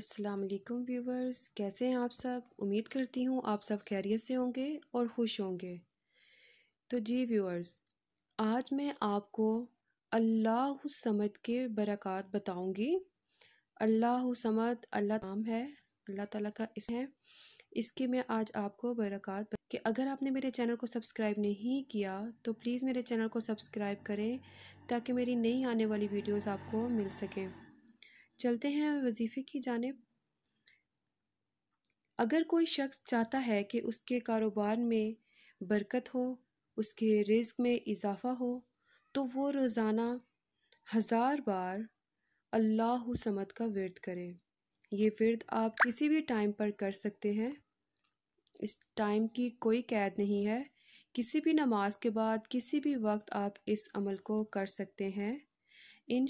अस्सलाम वालेकुम व्यूवर्स कैसे हैं आप सब उम्मीद करती हूँ आप सब खैरियत से होंगे और खुश होंगे तो जी व्यूवर्स आज मैं आपको अल्लाह समद के बरक़ात बताऊँगी अल्लाह समद अल्लाह नाम है अल्लाह ताला का इस है इसके मैं आज आपको बरक़ात कि अगर आपने मेरे चैनल को सब्सक्राइब नहीं किया तो प्लीज़ मेरे चैनल को सब्सक्राइब करें ताकि मेरी नई आने वाली वीडियोज़ आपको मिल सकें चलते हैं वजीफ़े की जानब अगर कोई शख्स चाहता है कि उसके कारोबार में बरकत हो उसके रिस्क में इजाफ़ा हो तो वो रोज़ाना हज़ार बार अल्लाह समद का वर्द करे ये वर्द आप किसी भी टाइम पर कर सकते हैं इस टाइम की कोई कैद नहीं है किसी भी नमाज के बाद किसी भी वक्त आप इस अमल को कर सकते हैं इन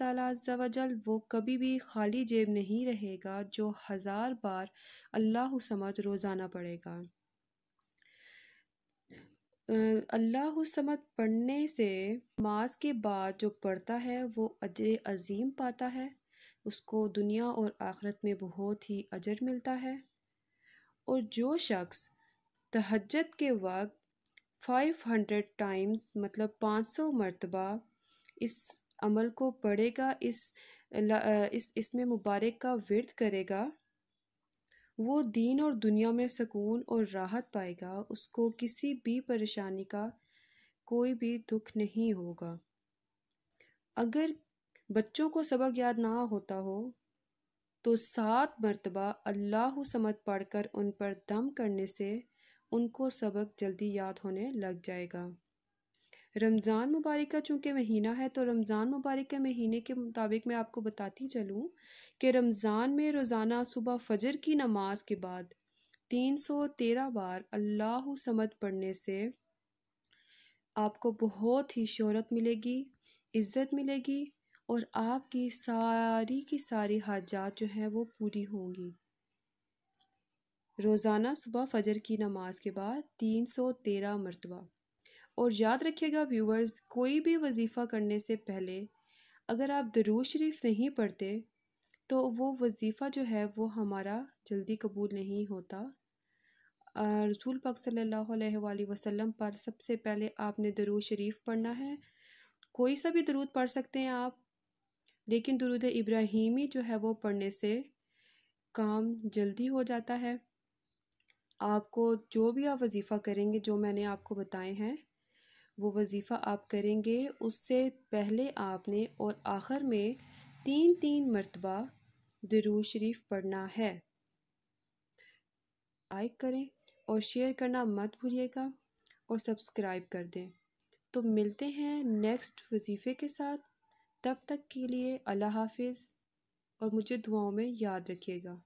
तलाजल वो कभी भी खाली जेब नहीं रहेगा जो हज़ार बार अल्लाह समत रोज़ाना पड़ेगा अल्लाह समत पढ़ने से नमाज के बाद जो पढ़ता है वो अजर अजीम पाता है उसको दुनिया और आखरत में बहुत ही अजर मिलता है और जो शख्स तहजत के वक्त 500 टाइम्स मतलब 500 मरतबा इस अमल को पढ़ेगा इस इस इसमें मुबारक का विरद करेगा वो दीन और दुनिया में सुकून और राहत पाएगा उसको किसी भी परेशानी का कोई भी दुख नहीं होगा अगर बच्चों को सबक याद ना होता हो तो सात मरतबा अल्लाह समद पढ़कर उन पर दम करने से उनको सबक जल्दी याद होने लग जाएगा रमज़ान मुबारक का चूँकि महीना है तो रमज़ान मुबारक के महीने के मुताबिक मैं आपको बताती चलूँ कि रमज़ान में रोज़ाना सुबह फजर की नमाज के बाद तीन सौ तेरह बार अल्लाह समद पढ़ने से आपको बहुत ही शहरत मिलेगी इज़्ज़त मिलेगी और आपकी सारी की सारी हाजात जो हैं वो पूरी होंगी रोज़ाना सुबह फजर की नमाज के बाद तीन सौ तेरह मरतबा और याद रखिएगा व्यूवर्स कोई भी वजीफ़ा करने से पहले अगर आप दरूज शरीफ नहीं पढ़ते तो वो वजीफ़ा जो है वो हमारा जल्दी कबूल नहीं होता रसूल पाक सल्लल्लाहु अलैहि वसल्लम पर सबसे पहले आपने दरूद शरीफ पढ़ना है कोई सा भी दरूद पढ़ सकते हैं आप लेकिन दरूद इब्राहिमी जो है वो पढ़ने से काम जल्दी हो जाता है आपको जो भी आप वजीफ़ा करेंगे जो मैंने आपको बताए हैं वो वजीफ़ा आप करेंगे उससे पहले आपने और आखिर में तीन तीन मरतबा दरूज शरीफ पढ़ना है लाइक करें और शेयर करना मत भूलिएगा और सब्सक्राइब कर दें तो मिलते हैं नेक्स्ट वजीफ़े के साथ तब तक के लिए अल्लाह हाफिज़ और मुझे दुआओं में याद रखिएगा